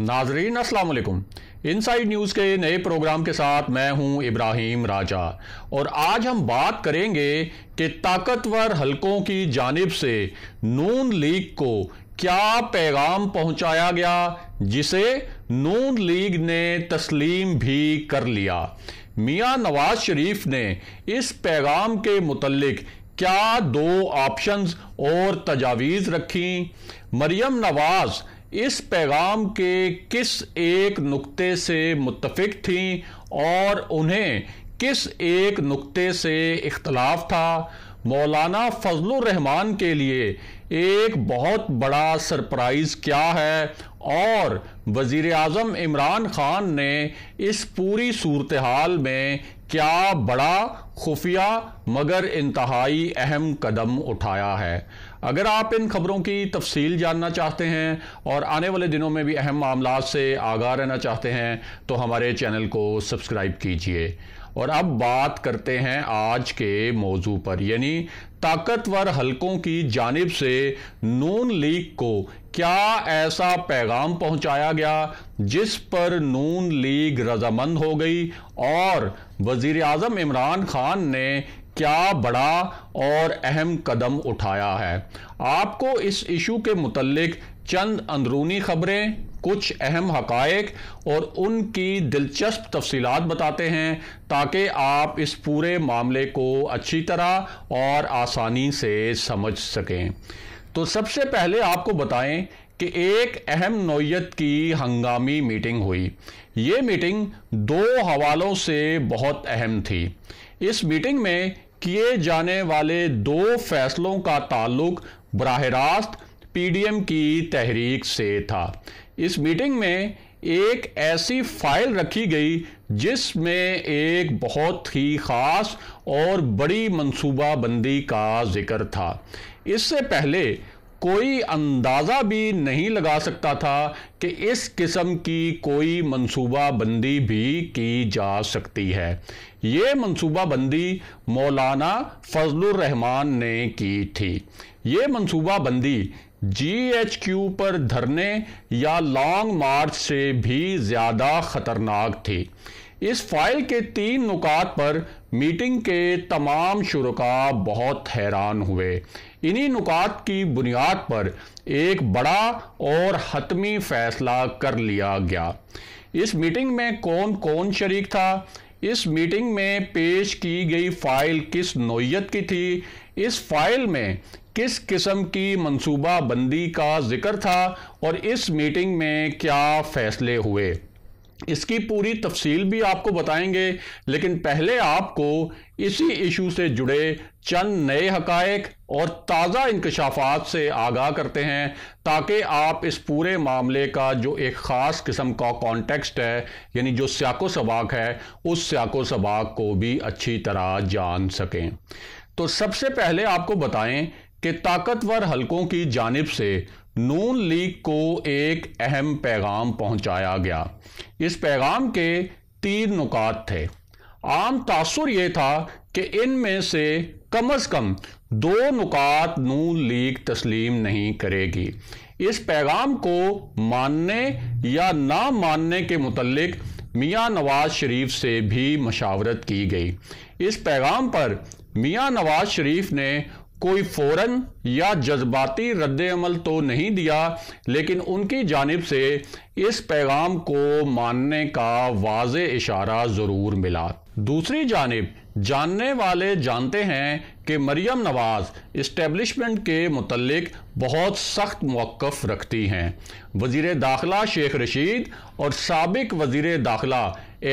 नाजरीन अस्सलाम inside news के नए प्रोग्राम के साथ मैं हूं इब्राहिम राजा और आज हम बात करेंगे कि ताकतवर हलकों की जानिब से नून लीग को क्या पैगाम पहुंचाया गया जिसे नून लीग ने तस्लीम भी कर लिया मियां नवाज शरीफ ने इस पैगाम के मुतलक क्या दो ऑप्शंस और तजावीज़ रखी मरियम नवाज़ इस पैगाम के किस एक नुक्ते से मुतफिक थीं और उन्हें किस एक नुक्ते से इख्तलाफ था मौलाना फजलान के लिए एक बहुत बड़ा सरप्राइज क्या है और वज़ी अजम इमरान ख़ान ने इस पूरी सूरत हाल में क्या बड़ा खुफिया मगर इंतहाई अहम कदम उठाया है अगर आप इन खबरों की तफसील जानना चाहते हैं और आने वाले दिनों में भी अहम मामला से आगाह रहना चाहते हैं तो हमारे चैनल को सब्सक्राइब कीजिए और अब बात करते हैं आज के मौजू पर यानी ताकतवर हलकों की जानब से नून लीग को क्या ऐसा पैगाम पहुंचाया गया जिस पर नून लीग रजामंद हो गई और वजीर अजम इमरान खान ने क्या बड़ा और अहम कदम उठाया है आपको इस इशू के मुतलक चंद अंदरूनी खबरें कुछ अहम हकायक और उनकी दिलचस्प तफसीलात बताते हैं ताकि आप इस पूरे मामले को अच्छी तरह और आसानी से समझ सकें तो सबसे पहले आपको बताएं कि एक अहम नोयत की हंगामी मीटिंग हुई ये मीटिंग दो हवालों से बहुत अहम थी इस मीटिंग में किए जाने वाले दो फैसलों का ताल्लुक बरह रास्त एम की तहरीक से था इस मीटिंग में एक ऐसी फाइल रखी गई जिसमें एक बहुत ही ख़ास और बड़ी मनसूबाबंदी का जिक्र था इससे पहले कोई अंदाज़ा भी नहीं लगा सकता था कि इस किस्म की कोई बंदी भी की जा सकती है ये बंदी मौलाना फजलरहमान ने की थी ये मनसूबाबंदी जी एच क्यू पर धरने या लॉन्ग मार्च से भी ज़्यादा ख़तरनाक थी इस फाइल के तीन नुकात पर मीटिंग के तमाम शुरुका बहुत हैरान हुए इन्हीं नुकात की बुनियाद पर एक बड़ा और हतमी फैसला कर लिया गया इस मीटिंग में कौन कौन शरीक था इस मीटिंग में पेश की गई फाइल किस नोयत की थी इस फाइल में किस किस्म की बंदी का जिक्र था और इस मीटिंग में क्या फैसले हुए इसकी पूरी तफसील भी आपको बताएंगे लेकिन पहले आपको इसी इशू से जुड़े चंद नए हकायक और ताज़ा इंकशाफात से आगाह करते हैं ताकि आप इस पूरे मामले का जो एक ख़ास किस्म का कॉन्टेक्स्ट है यानी जो स्याको सबाक है उस स्याको सबाक को भी अच्छी तरह जान सकें तो सबसे पहले आपको बताएं कि ताकतवर हलकों की जानब से नून लीग को एक अहम पैगाम पहुंचाया गया इस पैगाम के तीन नुकात थे आम तासुर ये था कि इनमें से कम अज कम दो नुकात नून लीग तस्लीम नहीं करेगी इस पैगाम को मानने या ना मानने के मुतलक मियाँ नवाज शरीफ से भी मशावरत की गई इस पैगाम पर मियाँ नवाज शरीफ ने कोई फौरन या जज्बाती रद्द अमल तो नहीं दिया लेकिन उनकी जानब से इस पैगाम को मानने का वाज इशारा ज़रूर मिला दूसरी जानब जानने वाले जानते हैं कि मरियम नवाज इस्टेबलिशमेंट के मतलब बहुत सख्त मौक़ रखती हैं वजीर दाखिला शेख रशीद और सबक वजीर दाखिला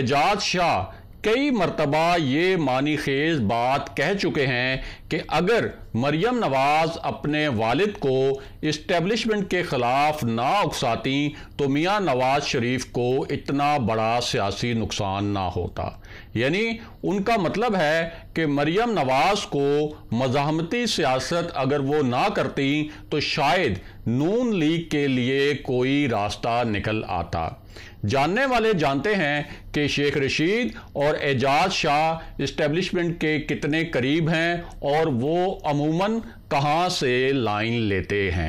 एजाज शाह कई मरतबा ये मानी खेज बात कह चुके हैं कि अगर मरियम नवाज अपने वालिद को इस्टेब्लिशमेंट के खिलाफ ना उकसाती तो मियाँ नवाज शरीफ को इतना बड़ा सियासी नुकसान ना होता यानी उनका मतलब है कि मरियम नवाज को मजामती सियासत अगर वो ना करती तो शायद नून लीग के लिए कोई रास्ता निकल आता जानने वाले जानते हैं कि शेख रशीद और एजाज शाह इस्टेब्लिशमेंट के कितने करीब हैं और और वो अमूमन कहाँ से लाइन लेते हैं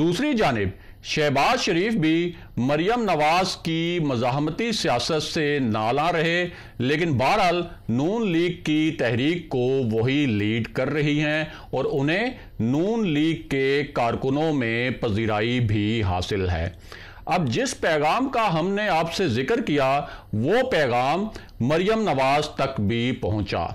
दूसरी जानब शहबाज शरीफ भी मरियम नवाज की मजामती सियासत से नाला रहे लेकिन बहरहाल नून लीग की तहरीक को वही लीड कर रही हैं और उन्हें नून लीग के कारकुनों में पजीराई भी हासिल है अब जिस पैगाम का हमने आपसे जिक्र किया वो पैगाम मरियम नवाज तक भी पहुंचा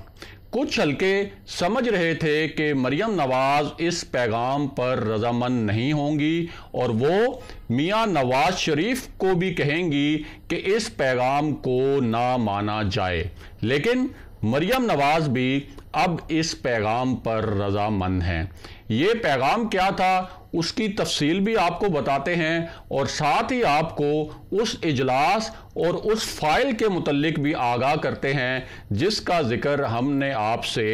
कुछ हल्के समझ रहे थे कि मरियम नवाज इस पैगाम पर रजामंद नहीं होंगी और वो मियां नवाज शरीफ को भी कहेंगी कि इस पैगाम को ना माना जाए लेकिन मरियम नवाज भी अब इस पैगाम पर रजामंद हैं ये पैगाम क्या था उसकी तफसील भी आपको बताते हैं और साथ ही आपको उस इजलास और उस फाइल के मुतलक भी आगाह करते हैं जिसका ज़िक्र हमने आपसे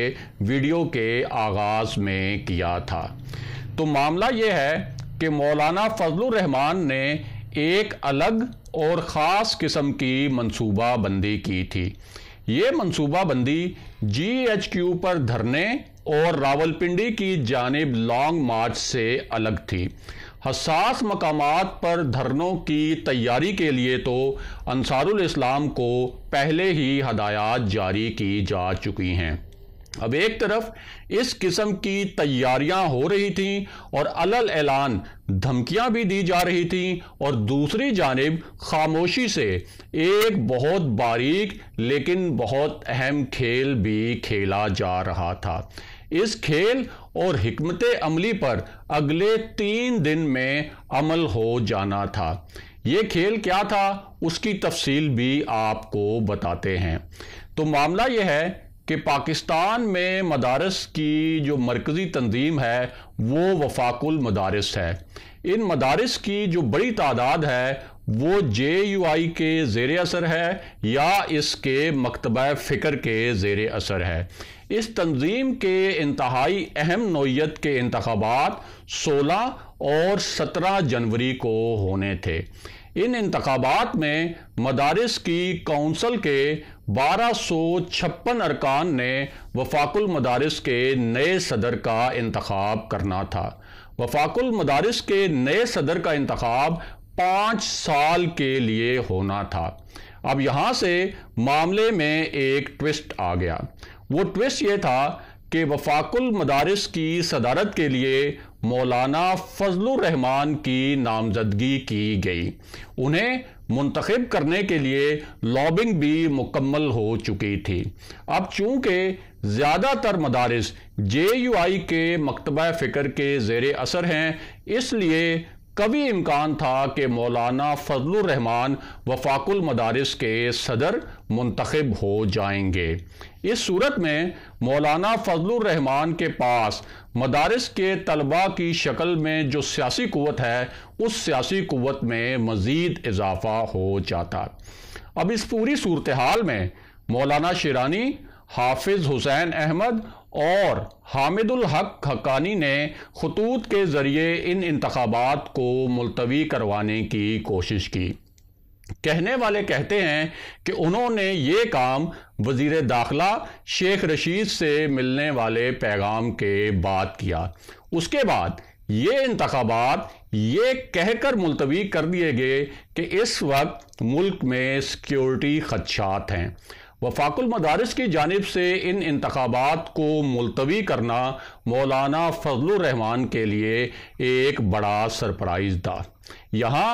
वीडियो के आगाज़ में किया था तो मामला ये है कि मौलाना फजल ने एक अलग और ख़ास किस्म की मनसूबाबंदी की थी ये मनसूबाबंदी जी एच क्यू पर धरने और रावलपिंडी की जानब लॉन्ग मार्च से अलग थी हसास मकाम पर धरनों की तैयारी के लिए तो अंसारुल इस्लाम को पहले ही हदायत जारी की जा चुकी हैं अब एक तरफ इस किस्म की तैयारियां हो रही थीं और अलल ऐलान धमकियां भी दी जा रही थीं और दूसरी जानब खामोशी से एक बहुत बारीक लेकिन बहुत अहम खेल भी खेला जा रहा था इस खेल और हमत अमली पर अगले तीन दिन में अमल हो जाना था ये खेल क्या था उसकी तफसील भी आपको बताते हैं तो मामला यह है कि पाकिस्तान में मदारस की जो मरकज़ी तंजीम है वो वफाकुल मदारस है इन मदारस की जो बड़ी तादाद है वो जे यू आई के ज़ेर असर है या इसके मकतब फ़िक्र के ज़ेर असर है इस तंजीम के इंतहाई अहम नोयत के इंतबात सोलह और सत्रह जनवरी को होने थे इन इंतबात में मदारस की कौंसल के बारह सौ छप्पन अरकान ने वफाकुल मदारस के नए सदर का इंतखब करना था वफाकुल मदारस के नए सदर का इंतखब पांच साल के लिए होना था अब यहां से मामले में एक ट्विस्ट आ गया वो ट्विस्ट ये था कि वफाकुल मदारिस की सदारत के लिए मौलाना रहमान की नामजदगी की गई उन्हें मुंतखब करने के लिए लॉबिंग भी मुकम्मल हो चुकी थी अब चूंकि ज़्यादातर मदारस जे यू आई के मकतबा फ़िक्र के जेर असर हैं इसलिए कभी इम्कान था कि मौलाना फजलरहमान वफाकुल मदारस के सदर मंतखब हो जाएंगे इस सूरत में मौलाना फजलरहमान के पास मदारस के तलबा की शक्ल में जो सियासी क़वत है उस सियासी क़वत में मज़ीद इजाफा हो जाता अब इस पूरी सूरत हाल में मौलाना शिरानी हाफिज़ हुसैन अहमद और हामिदुल हक हकानी ने खतूत के ज़रिए इन इंतबात को मुलतवी करवाने की कोशिश की कहने वाले कहते हैं कि उन्होंने ये काम वजीर दाखिला शेख रशीद से मिलने वाले पैगाम के बाद किया उसके बाद ये इंतबात ये कहकर मुलतवी कर दिए गए कि इस वक्त मुल्क में सिक्योरिटी खदशात हैं वफाकुल मदारस की जानब से इन इंतबात को मुलतवी करना मौलाना फजलरहमान के लिए एक बड़ा सरप्राइज था यहाँ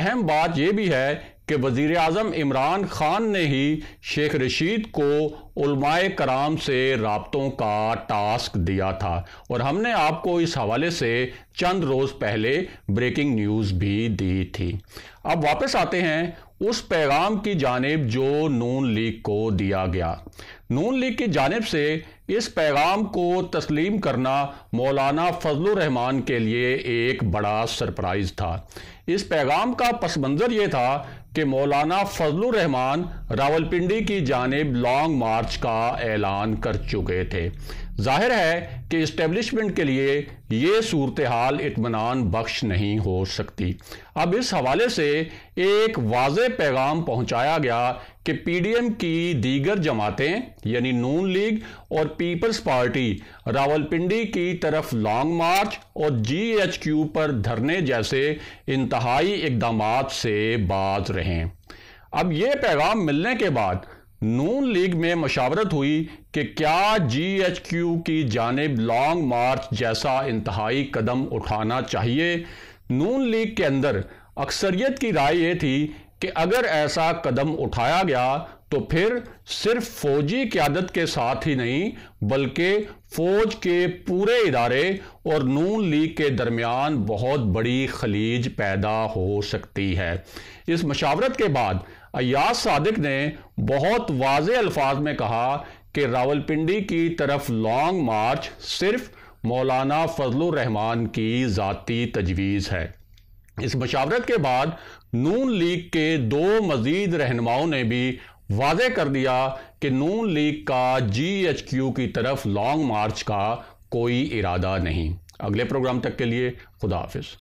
अहम बात यह भी है कि वज़ी अजम इमरान ख़ान ने ही शेख रशीद को उलमाए कराम से रबतों का टास्क दिया था और हमने आपको इस हवाले से चंद रोज़ पहले ब्रेकिंग न्यूज़ भी दी थी अब वापस आते हैं उस पैगाम की जानब जो नून लीग को दिया गया नून लीग की जानब से इस पैगाम को तस्लीम करना मौलाना फजल रहमान के लिए एक बड़ा सरप्राइज़ था इस पैगाम का पस मंज़र ये था कि मौलाना फजलान रावलपिंडी की जानब लॉन्ग मार्च का ऐलान कर चुके थे जाहिर है कि इस्टेब्लिशमेंट के लिए ये सूरत हाल इतमान बख्श नहीं हो सकती अब इस हवाले से एक वाज पैगाम पहुंचाया गया कि पीडीएम की दीगर जमातें यानी नून लीग और पीपल्स पार्टी रावलपिंडी की तरफ लॉन्ग मार्च और जीएचक्यू पर धरने जैसे इंतहाई इकदाम से बाज रहे अब यह पैगाम मिलने के बाद नून लीग में मशावरत हुई कि क्या जीएचक्यू की जानब लॉन्ग मार्च जैसा इंतहाई कदम उठाना चाहिए नून लीग के अंदर अक्सरियत की राय यह थी कि अगर ऐसा कदम उठाया गया तो फिर सिर्फ फौजी क्यादत के साथ ही नहीं बल्कि फौज के पूरे इदारे और नून लीग के दरमियान बहुत बड़ी खलीज पैदा हो सकती है इस मशावरत के बाद अयाज सादिक ने बहुत वाज अल्फाज में कहा कि रावलपिंडी की तरफ लॉन्ग मार्च सिर्फ मौलाना फजल रहमान की ज़ाती तजवीज़ है इस मशावरत के बाद नून लीग के दो मजीद रहनुमाओं ने भी वाजे कर दिया कि नून लीग का जी एच क्यू की तरफ लॉन्ग मार्च का कोई इरादा नहीं अगले प्रोग्राम तक के लिए खुदा हाफिज़